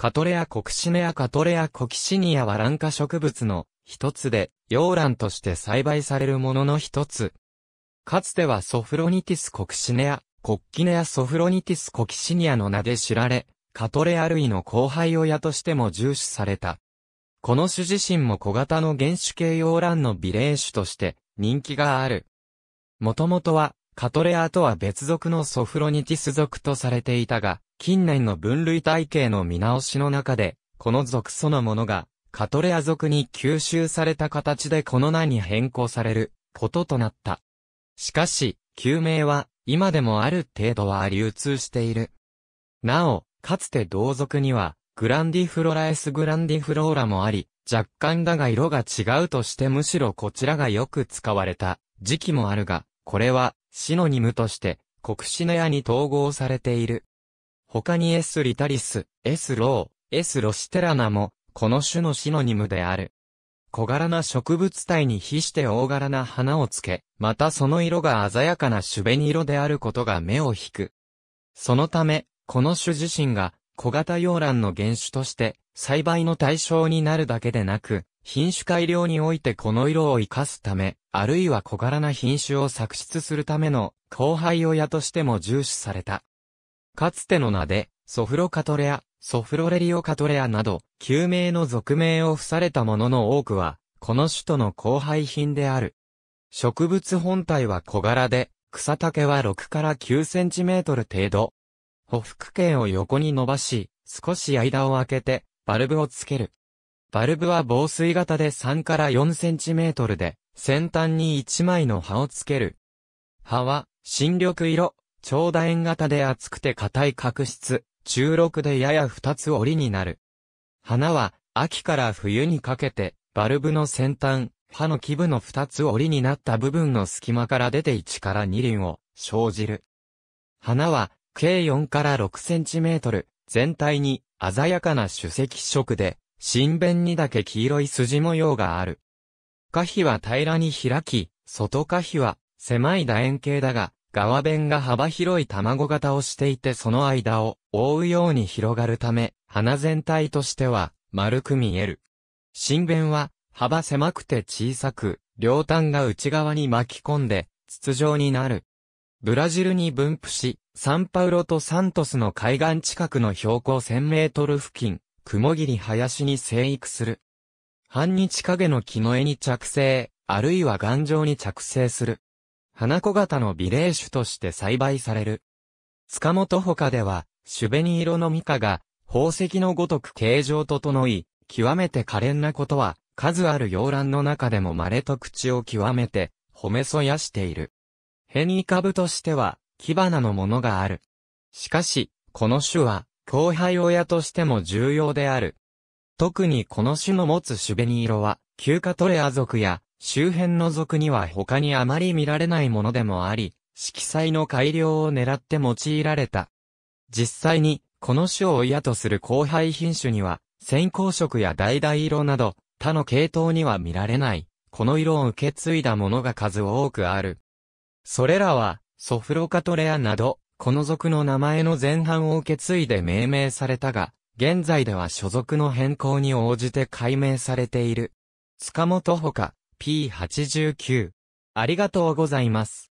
カトレアコクシネアカトレアコキシニアはンカ植物の一つで、洋蘭として栽培されるものの一つ。かつてはソフロニティスコクシネア、コッキネアソフロニティスコキシニアの名で知られ、カトレア類の後輩親としても重視された。この種自身も小型の原種系洋蘭の美麗種として人気がある。もともとはカトレアとは別属のソフロニティス属とされていたが、近年の分類体系の見直しの中で、この属そのものが、カトレア属に吸収された形でこの名に変更される、こととなった。しかし、旧名は、今でもある程度は流通している。なお、かつて同族には、グランディフロラエスグランディフローラもあり、若干だが色が違うとしてむしろこちらがよく使われた時期もあるが、これはシノニムとして国シネアに統合されている。他に S リタリス、S ロー、S ロシテラナも、この種のシノニムである。小柄な植物体に比して大柄な花をつけ、またその色が鮮やかな種紅色であることが目を引く。そのため、この種自身が小型洋蘭の原種として栽培の対象になるだけでなく、品種改良においてこの色を活かすため、あるいは小柄な品種を作出するための後輩親としても重視された。かつての名で、ソフロカトレア、ソフロレリオカトレアなど、旧名の俗名を付されたものの多くは、この種との交配品である。植物本体は小柄で、草丈は6から9センチメートル程度。歩幅径を横に伸ばし、少し間を空けて、バルブをつける。バルブは防水型で3から4センチメートルで、先端に1枚の葉をつける。葉は、新緑色、長楕円型で厚くて硬い角質、中六でやや二つ折りになる。花は、秋から冬にかけて、バルブの先端、歯の基部の二つ折りになった部分の隙間から出て一から二輪を生じる。花は、計4から6センチメートル、全体に鮮やかな主石色で、新弁にだけ黄色い筋模様がある。花皮は平らに開き、外花皮は狭い楕円形だが、側弁が幅広い卵型をしていてその間を覆うように広がるため、花全体としては丸く見える。新弁は幅狭くて小さく、両端が内側に巻き込んで筒状になる。ブラジルに分布し、サンパウロとサントスの海岸近くの標高1000メートル付近、雲霧林に生育する。半日陰の木の絵に着生、あるいは頑丈に着生する。花小型の美麗種として栽培される。塚本他では、シ紅色のミカが、宝石のごとく形状ととのい、極めて可憐なことは、数ある洋蘭の中でも稀と口を極めて、褒めそやしている。変異株としては、木花のものがある。しかし、この種は、後輩親としても重要である。特にこの種の持つシ紅色は、旧カトレア族や周辺の族には他にあまり見られないものでもあり、色彩の改良を狙って用いられた。実際に、この種を嫌とする後輩品種には、先行色や橙色など、他の系統には見られない、この色を受け継いだものが数多くある。それらは、ソフロカトレアなど、この族の名前の前半を受け継いで命名されたが、現在では所属の変更に応じて解明されている。塚本ほか、P89。ありがとうございます。